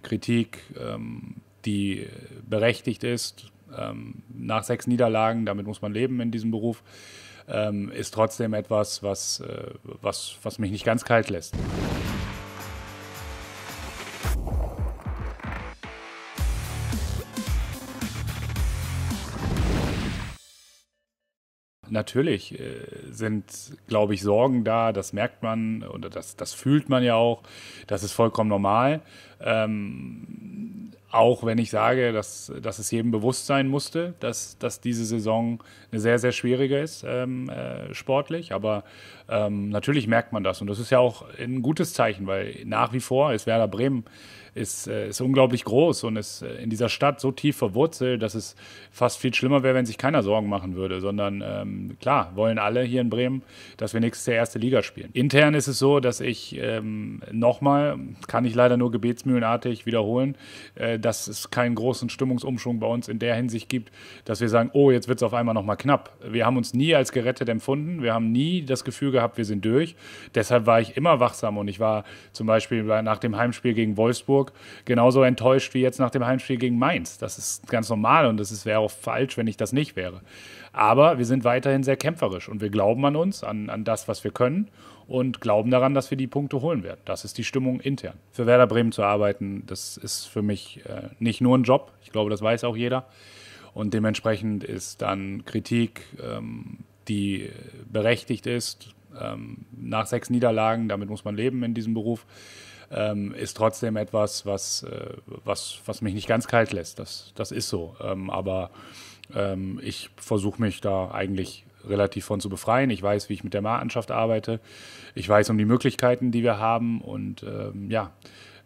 Kritik, ähm, die berechtigt ist. Ähm, nach sechs Niederlagen, damit muss man leben in diesem Beruf, ähm, ist trotzdem etwas, was, äh, was, was mich nicht ganz kalt lässt. natürlich äh, sind, glaube ich, Sorgen da, das merkt man oder das, das fühlt man ja auch, das ist vollkommen normal. Ähm, auch wenn ich sage, dass, dass es jedem bewusst sein musste, dass, dass diese Saison eine sehr, sehr schwierige ist, ähm, äh, sportlich. Aber ähm, natürlich merkt man das. Und das ist ja auch ein gutes Zeichen, weil nach wie vor ist Werder Bremen ist, äh, ist unglaublich groß und ist äh, in dieser Stadt so tief verwurzelt, dass es fast viel schlimmer wäre, wenn sich keiner Sorgen machen würde, sondern ähm, klar, wollen alle hier in Bremen, dass wir nächstes Jahr erste Liga spielen. Intern ist es so, dass ich ähm, nochmal, kann ich leider nur gebetsmühlenartig wiederholen, äh, dass es keinen großen Stimmungsumschwung bei uns in der Hinsicht gibt, dass wir sagen, oh, jetzt wird es auf einmal nochmal knapp. Wir haben uns nie als gerettet empfunden. Wir haben nie das Gefühl gehabt, wir sind durch. Deshalb war ich immer wachsam und ich war zum Beispiel nach dem Heimspiel gegen Wolfsburg genauso enttäuscht wie jetzt nach dem Heimspiel gegen Mainz. Das ist ganz normal und es wäre auch falsch, wenn ich das nicht wäre. Aber wir sind weiterhin sehr kämpferisch und wir glauben an uns, an, an das, was wir können und glauben daran, dass wir die Punkte holen werden. Das ist die Stimmung intern. Für Werder Bremen zu arbeiten, das ist für mich äh, nicht nur ein Job. Ich glaube, das weiß auch jeder. Und dementsprechend ist dann Kritik, ähm, die berechtigt ist, ähm, nach sechs Niederlagen, damit muss man leben in diesem Beruf, ähm, ist trotzdem etwas, was, äh, was, was mich nicht ganz kalt lässt. Das, das ist so. Ähm, aber ähm, ich versuche mich da eigentlich relativ von zu befreien. Ich weiß, wie ich mit der Mannschaft arbeite. Ich weiß um die Möglichkeiten, die wir haben. Und ähm, ja,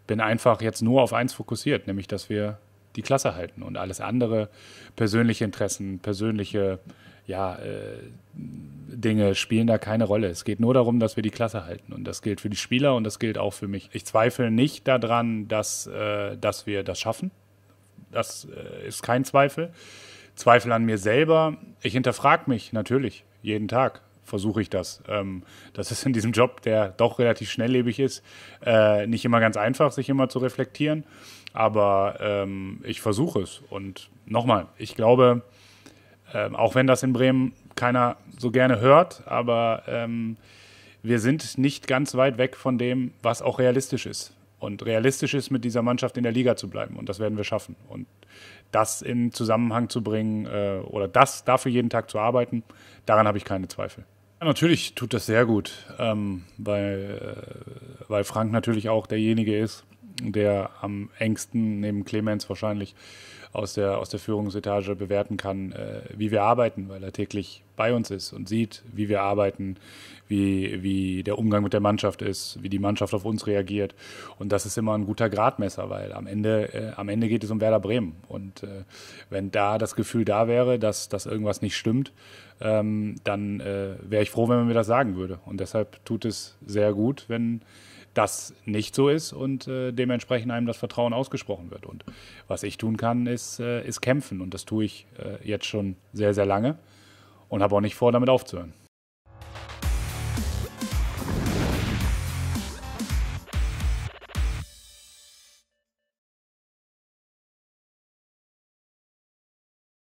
bin einfach jetzt nur auf eins fokussiert, nämlich dass wir die Klasse halten und alles andere, persönliche Interessen, persönliche ja, äh, Dinge spielen da keine Rolle. Es geht nur darum, dass wir die Klasse halten. Und das gilt für die Spieler und das gilt auch für mich. Ich zweifle nicht daran, dass, äh, dass wir das schaffen. Das äh, ist kein Zweifel. Zweifel an mir selber. Ich hinterfrage mich natürlich jeden Tag. Versuche ich das. Ähm, das ist in diesem Job, der doch relativ schnelllebig ist, äh, nicht immer ganz einfach, sich immer zu reflektieren. Aber ähm, ich versuche es. Und nochmal, ich glaube, ähm, auch wenn das in Bremen keiner so gerne hört, aber wir sind nicht ganz weit weg von dem, was auch realistisch ist und realistisch ist, mit dieser Mannschaft in der Liga zu bleiben. Und das werden wir schaffen. Und das in Zusammenhang zu bringen äh, oder das dafür jeden Tag zu arbeiten, daran habe ich keine Zweifel. Ja, natürlich tut das sehr gut, ähm, weil, äh, weil Frank natürlich auch derjenige ist, der am engsten neben Clemens wahrscheinlich aus der, aus der Führungsetage bewerten kann, äh, wie wir arbeiten, weil er täglich bei uns ist und sieht, wie wir arbeiten, wie, wie der Umgang mit der Mannschaft ist, wie die Mannschaft auf uns reagiert. Und das ist immer ein guter Gradmesser, weil am Ende, äh, am Ende geht es um Werder Bremen. Und äh, wenn da das Gefühl da wäre, dass, dass irgendwas nicht stimmt, ähm, dann äh, wäre ich froh, wenn man mir das sagen würde. Und deshalb tut es sehr gut, wenn das nicht so ist und äh, dementsprechend einem das Vertrauen ausgesprochen wird. Und was ich tun kann, ist, äh, ist kämpfen. Und das tue ich äh, jetzt schon sehr, sehr lange und habe auch nicht vor, damit aufzuhören.